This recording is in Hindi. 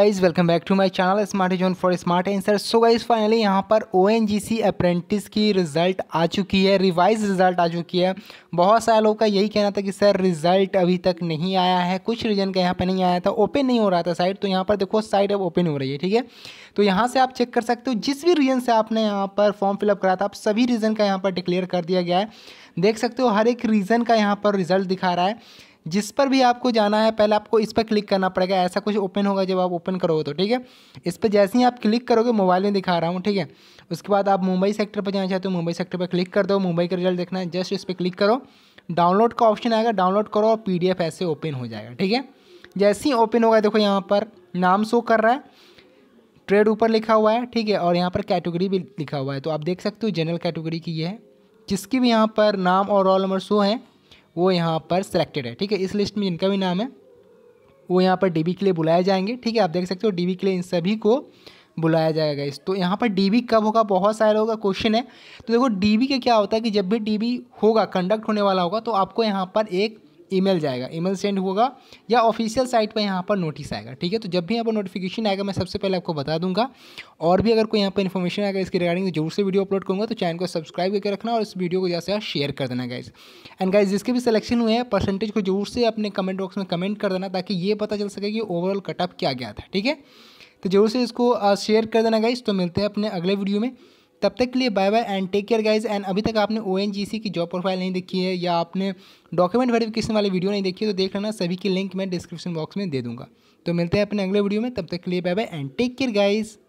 guys welcome back to my channel smart zone for smart answer so guys finally यहाँ पर O N G C apprentice की रिज़ल्ट आ चुकी है रिवाइज रिज़ल्ट आ चुकी है बहुत सारे लोगों का यही कहना था कि सर रिज़ल्ट अभी तक नहीं आया है कुछ रीज़न का यहाँ पर नहीं आया था ओपन नहीं हो रहा था साइट तो यहाँ पर देखो साइट अब ओपन हो रही है ठीक है तो यहाँ से आप चेक कर सकते हो जिस भी रीज़न से आपने यहाँ पर फॉर्म फिलअप करा था आप सभी रीज़न का यहाँ पर डिक्लेयर कर दिया गया है देख सकते हो हर एक रीज़न का यहाँ पर रिज़ल्ट दिखा रहा है जिस पर भी आपको जाना है पहले आपको इस पर क्लिक करना पड़ेगा ऐसा कुछ ओपन होगा जब आप ओपन करोगे तो ठीक है इस पर जैसे ही आप क्लिक करोगे मोबाइल में दिखा रहा हूँ ठीक है उसके बाद आप मुंबई सेक्टर पर जाना चाहते हो मुंबई सेक्टर पर क्लिक कर दो मुंबई का रिजल्ट देखना है जस्ट इस पर क्लिक करो डाउनलोड का ऑप्शन आएगा डाउनलोड करो और पी ऐसे ओपन हो जाएगा ठीक है जैसे ही ओपन होगा देखो यहाँ पर नाम शो कर रहा है ट्रेड ऊपर लिखा हुआ है ठीक है और यहाँ पर कैटेगरी भी लिखा हुआ है तो आप देख सकते हो जनरल कैटेगरी की ये है जिसकी भी यहाँ पर नाम और रोल नंबर शो हैं वो यहाँ पर सिलेक्टेड है ठीक है इस लिस्ट में जिनका भी नाम है वो यहाँ पर डीबी के लिए बुलाए जाएंगे ठीक है आप देख सकते हो डीबी के लिए इन सभी को बुलाया जाएगा इस तो यहाँ पर डीबी कब होगा बहुत सारे लोगों का क्वेश्चन है तो देखो डीबी के क्या होता है कि जब भी डीबी होगा कंडक्ट होने वाला होगा तो आपको यहाँ पर एक ईमेल जाएगा ईमेल सेंड होगा या ऑफिशियल साइट पर यहाँ पर नोटिस आएगा ठीक है तो जब भी यहाँ पर नोटिफिकेशन आएगा मैं सबसे पहले आपको बता दूंगा और भी अगर कोई यहाँ पर इन्फॉर्मेशन आएगा इसके रिगार्डिंग तो जरूर से वीडियो अपलोड करूँगा तो चैनल को सब्सक्राइब करके रखना और इस वीडियो को जैसे ज़्यादा शेयर कर देना गाइज एंड गाइज जिसके भी सिलेक्शन हुए हैं परसेंटेज को जरूर से अपने कमेंट बॉक्स में कमेंट कर देना ताकि ये पता चल सके कि ओवरऑल कटअप क्या गया था ठीक है तो जरूर से इसको शेयर कर देना गाइज तो मिलते हैं अपने अगले वीडियो में तब तक के लिए bye bye and take care guys and अभी तक आपने ओ की जॉब प्रोफाइल नहीं देखी है या आपने डॉक्यूमेंट वेरिफिकेशन वाली वीडियो नहीं देखी है तो देख लेना सभी की लिंक मैं डिस्क्रिप्शन बॉक्स में दे दूँगा तो मिलते हैं अपने अगले वीडियो में तब तक के लिए bye bye and take care guys